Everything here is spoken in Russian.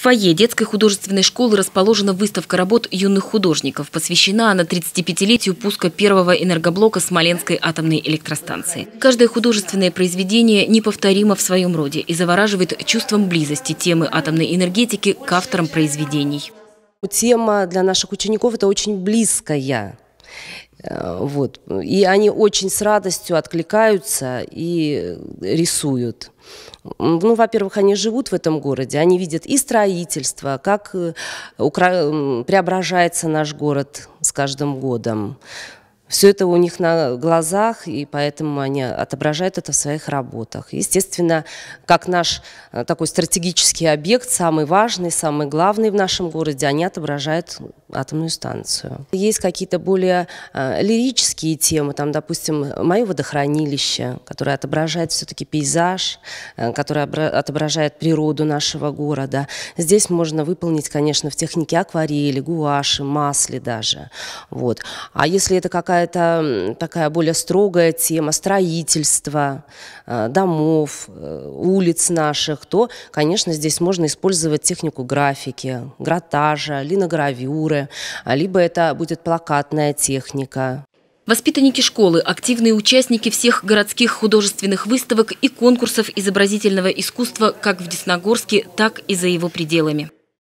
фойе детской художественной школы расположена выставка работ юных художников. Посвящена она 35-летию пуска первого энергоблока Смоленской атомной электростанции. Каждое художественное произведение неповторимо в своем роде и завораживает чувством близости темы атомной энергетики к авторам произведений. Тема для наших учеников – это очень близкая. Э, вот. И они очень с радостью откликаются и рисуют. Ну, во-первых, они живут в этом городе, они видят и строительство, как э, укра... преображается наш город с каждым годом. Все это у них на глазах, и поэтому они отображают это в своих работах. Естественно, как наш э, такой стратегический объект, самый важный, самый главный в нашем городе, они отображают атомную станцию. Есть какие-то более э, лирические темы, там, допустим, мое водохранилище, которое отображает все-таки пейзаж, э, которое отображает природу нашего города. Здесь можно выполнить, конечно, в технике акварели, гуаши, масли даже. Вот. А если это какая-то такая более строгая тема строительства э, домов, э, улиц наших, то, конечно, здесь можно использовать технику графики, гратажа, линогравюры, приборы, а либо это будет плакатная техника. Воспитанники школы – активные участники всех городских художественных выставок и конкурсов изобразительного искусства как в Десногорске, так и за его пределами.